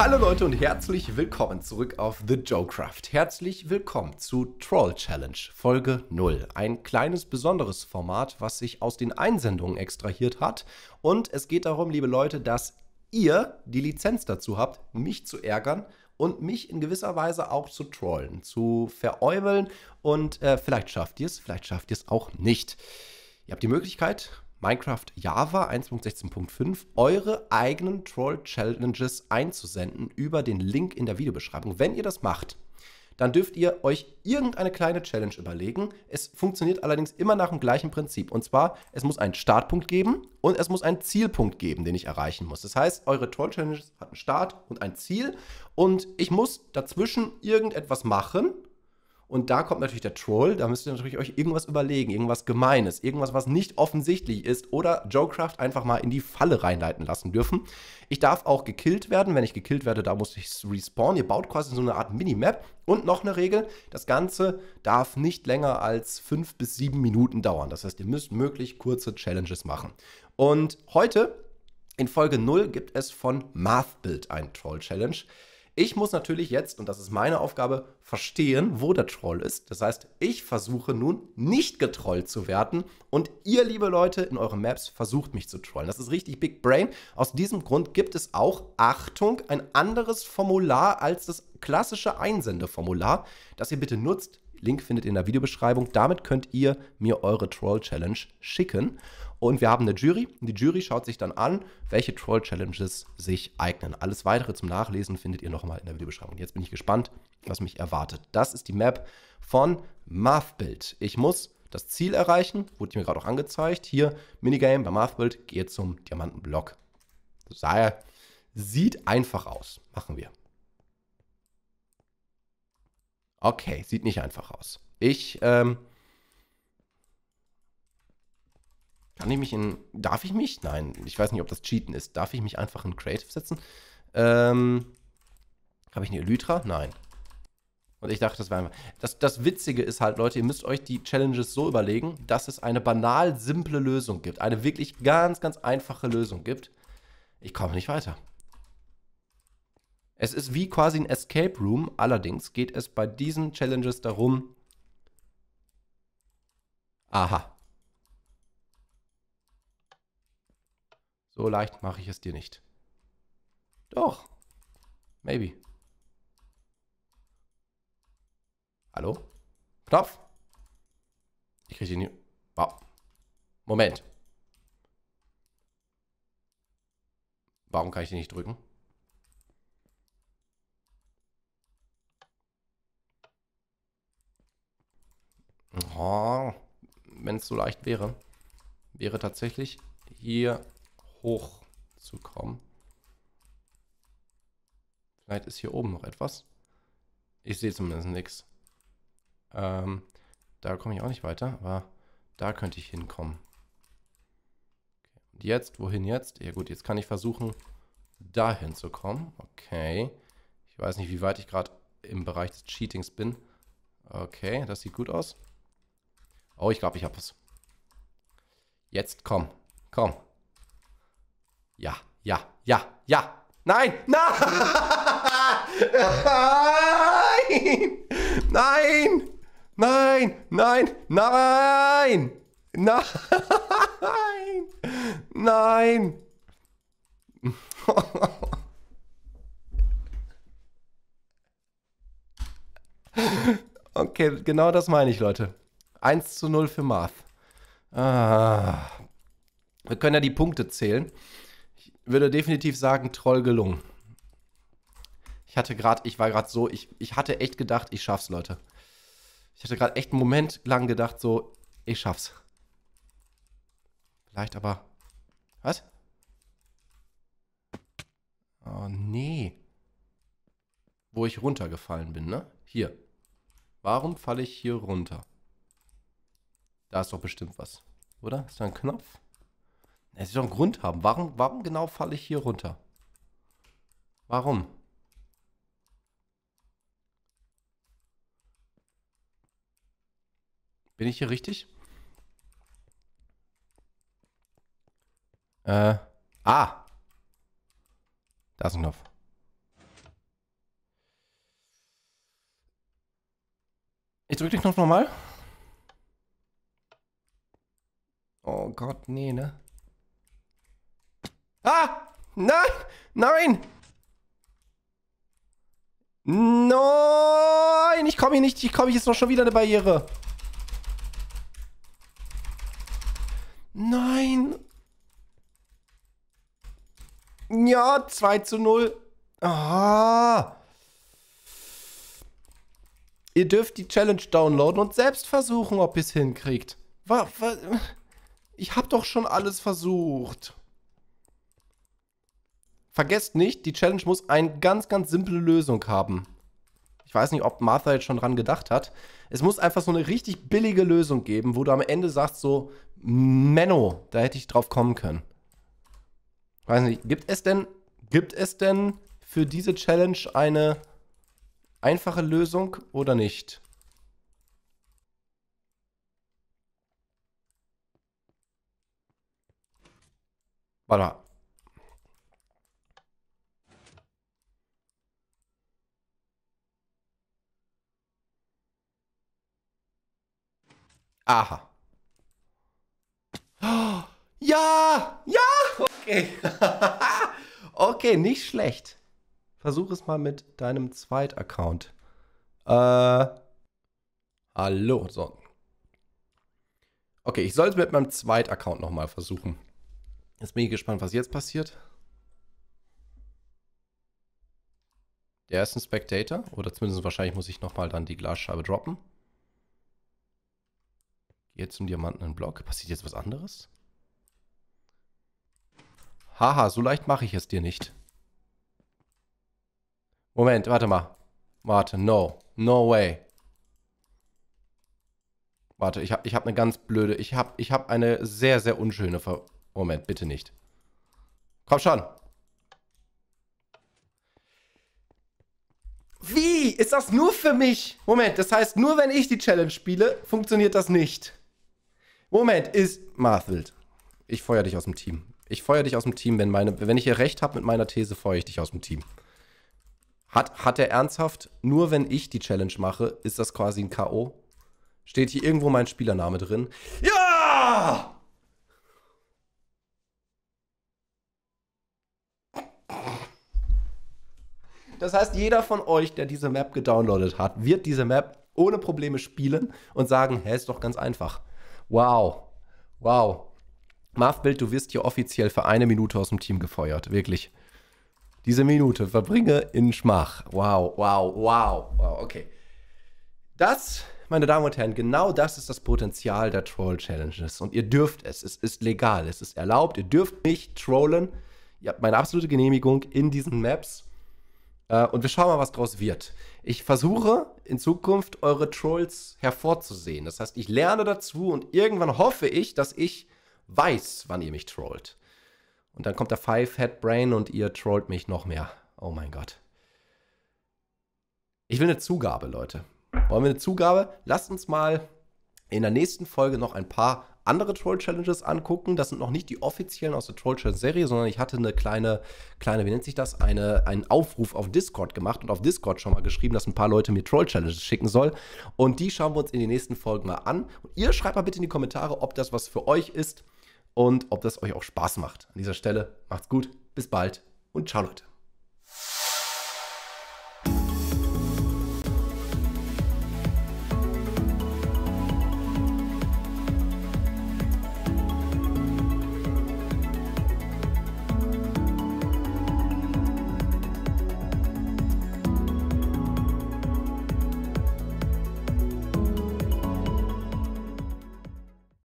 Hallo Leute und herzlich willkommen zurück auf The Joecraft. Herzlich willkommen zu Troll Challenge Folge 0. Ein kleines besonderes Format, was sich aus den Einsendungen extrahiert hat. Und es geht darum, liebe Leute, dass ihr die Lizenz dazu habt, mich zu ärgern und mich in gewisser Weise auch zu trollen, zu veräubeln. Und äh, vielleicht schafft ihr es, vielleicht schafft ihr es auch nicht. Ihr habt die Möglichkeit, Minecraft Java 1.16.5 eure eigenen Troll-Challenges einzusenden über den Link in der Videobeschreibung. Wenn ihr das macht, dann dürft ihr euch irgendeine kleine Challenge überlegen. Es funktioniert allerdings immer nach dem gleichen Prinzip. Und zwar, es muss einen Startpunkt geben und es muss einen Zielpunkt geben, den ich erreichen muss. Das heißt, eure Troll Challenges hat einen Start und ein Ziel und ich muss dazwischen irgendetwas machen und da kommt natürlich der Troll, da müsst ihr natürlich euch irgendwas überlegen, irgendwas Gemeines, irgendwas, was nicht offensichtlich ist oder Joecraft einfach mal in die Falle reinleiten lassen dürfen. Ich darf auch gekillt werden, wenn ich gekillt werde, da muss ich respawnen. Ihr baut quasi so eine Art Minimap. Und noch eine Regel, das Ganze darf nicht länger als fünf bis sieben Minuten dauern. Das heißt, ihr müsst möglichst kurze Challenges machen. Und heute in Folge 0 gibt es von Mathbuild ein Troll Challenge. Ich muss natürlich jetzt, und das ist meine Aufgabe, verstehen, wo der Troll ist. Das heißt, ich versuche nun nicht getrollt zu werden und ihr, liebe Leute, in euren Maps versucht mich zu trollen. Das ist richtig Big Brain. Aus diesem Grund gibt es auch, Achtung, ein anderes Formular als das klassische Einsendeformular, das ihr bitte nutzt. Link findet ihr in der Videobeschreibung. Damit könnt ihr mir eure Troll Challenge schicken. Und wir haben eine Jury. Die Jury schaut sich dann an, welche Troll-Challenges sich eignen. Alles weitere zum Nachlesen findet ihr nochmal in der Videobeschreibung. Jetzt bin ich gespannt, was mich erwartet. Das ist die Map von Mathbuild. Ich muss das Ziel erreichen, wurde mir gerade auch angezeigt. Hier Minigame bei Mathbuild, gehe zum Diamantenblock. Daher sieht einfach aus. Machen wir. Okay, sieht nicht einfach aus. Ich ähm, Kann ich mich in. Darf ich mich? Nein, ich weiß nicht, ob das Cheaten ist. Darf ich mich einfach in Creative setzen? Ähm. Habe ich eine Elytra? Nein. Und ich dachte, das wäre einfach. Das, das Witzige ist halt, Leute, ihr müsst euch die Challenges so überlegen, dass es eine banal simple Lösung gibt. Eine wirklich ganz, ganz einfache Lösung gibt. Ich komme nicht weiter. Es ist wie quasi ein Escape Room, allerdings geht es bei diesen Challenges darum. Aha, So leicht mache ich es dir nicht. Doch. Maybe. Hallo? Knopf? Ich kriege ihn hier. Wow. Moment. Warum kann ich den nicht drücken? Oh, Wenn es so leicht wäre, wäre tatsächlich hier hoch zu kommen. Vielleicht ist hier oben noch etwas. Ich sehe zumindest nichts. Ähm, da komme ich auch nicht weiter, aber da könnte ich hinkommen. Okay. Und jetzt, wohin jetzt? Ja gut, jetzt kann ich versuchen, dahin zu kommen. Okay. Ich weiß nicht, wie weit ich gerade im Bereich des Cheatings bin. Okay, das sieht gut aus. Oh, ich glaube, ich habe es. Jetzt komm. Komm. Ja, ja, ja, ja. Nein, nein! Nein! Nein! Nein! Nein! Nein! Nein! Okay, genau das meine ich, Leute. 1 zu 0 für Marth. Ah. Wir können ja die Punkte zählen würde definitiv sagen, Troll gelungen. Ich hatte gerade, ich war gerade so, ich, ich hatte echt gedacht, ich schaff's, Leute. Ich hatte gerade echt einen Moment lang gedacht, so, ich schaff's. Vielleicht aber. Was? Oh, nee. Wo ich runtergefallen bin, ne? Hier. Warum falle ich hier runter? Da ist doch bestimmt was. Oder? Ist da ein Knopf? Es soll einen Grund haben. Warum, warum genau falle ich hier runter? Warum? Bin ich hier richtig? Äh, ah. Da ist ein Knopf. Ich drücke den Knopf nochmal. Oh Gott, nee, ne? Ah! Nein! Nein! Nein! Ich komme hier nicht. Ich komme hier ist noch schon wieder eine Barriere. Nein! Ja, 2 zu 0. Aha! Ihr dürft die Challenge downloaden und selbst versuchen, ob ihr es hinkriegt. Ich hab doch schon alles versucht. Vergesst nicht, die Challenge muss eine ganz, ganz simple Lösung haben. Ich weiß nicht, ob Martha jetzt schon dran gedacht hat. Es muss einfach so eine richtig billige Lösung geben, wo du am Ende sagst so, Menno, da hätte ich drauf kommen können. Weiß nicht, gibt es denn, gibt es denn für diese Challenge eine einfache Lösung oder nicht? Warte mal. Aha. ja! Ja! Okay. okay, nicht schlecht. Versuch es mal mit deinem Zweit-Account. Äh. Hallo. So. Okay, ich soll es mit meinem Zweit-Account nochmal versuchen. Jetzt bin ich gespannt, was jetzt passiert. Der ist ein Spectator. Oder zumindest wahrscheinlich muss ich nochmal dann die Glasscheibe droppen. Jetzt einen diamantenen Block. Passiert jetzt was anderes? Haha, so leicht mache ich es dir nicht. Moment, warte mal. Warte, no. No way. Warte, ich habe ich hab eine ganz blöde... Ich habe ich hab eine sehr, sehr unschöne... Ver Moment, bitte nicht. Komm schon. Wie? Ist das nur für mich? Moment, das heißt, nur wenn ich die Challenge spiele, funktioniert das nicht. Moment, ist Marthild. Ich feuer dich aus dem Team. Ich feuer dich aus dem Team, wenn, meine, wenn ich hier recht habe mit meiner These, feuer ich dich aus dem Team. Hat, hat er ernsthaft, nur wenn ich die Challenge mache, ist das quasi ein K.O.? Steht hier irgendwo mein Spielername drin? Ja! Das heißt, jeder von euch, der diese Map gedownloadet hat, wird diese Map ohne Probleme spielen und sagen, hä, ist doch ganz einfach. Wow. Wow. Marv Bild, du wirst hier offiziell für eine Minute aus dem Team gefeuert. Wirklich. Diese Minute verbringe in Schmach. Wow, wow, wow, wow. Okay. Das, meine Damen und Herren, genau das ist das Potenzial der Troll-Challenges. Und ihr dürft es. Es ist legal. Es ist erlaubt. Ihr dürft mich trollen. Ihr habt meine absolute Genehmigung in diesen Maps. Äh, und wir schauen mal, was draus wird. Ich versuche in Zukunft eure Trolls hervorzusehen. Das heißt, ich lerne dazu und irgendwann hoffe ich, dass ich weiß, wann ihr mich trollt. Und dann kommt der Five Head Brain und ihr trollt mich noch mehr. Oh mein Gott. Ich will eine Zugabe, Leute. Wollen wir eine Zugabe? Lasst uns mal in der nächsten Folge noch ein paar andere Troll-Challenges angucken. Das sind noch nicht die offiziellen aus der Troll-Challenge-Serie, sondern ich hatte eine kleine, kleine, wie nennt sich das, eine, einen Aufruf auf Discord gemacht und auf Discord schon mal geschrieben, dass ein paar Leute mir Troll-Challenges schicken soll. Und die schauen wir uns in den nächsten Folgen mal an. Und ihr schreibt mal bitte in die Kommentare, ob das was für euch ist und ob das euch auch Spaß macht. An dieser Stelle macht's gut, bis bald und ciao Leute.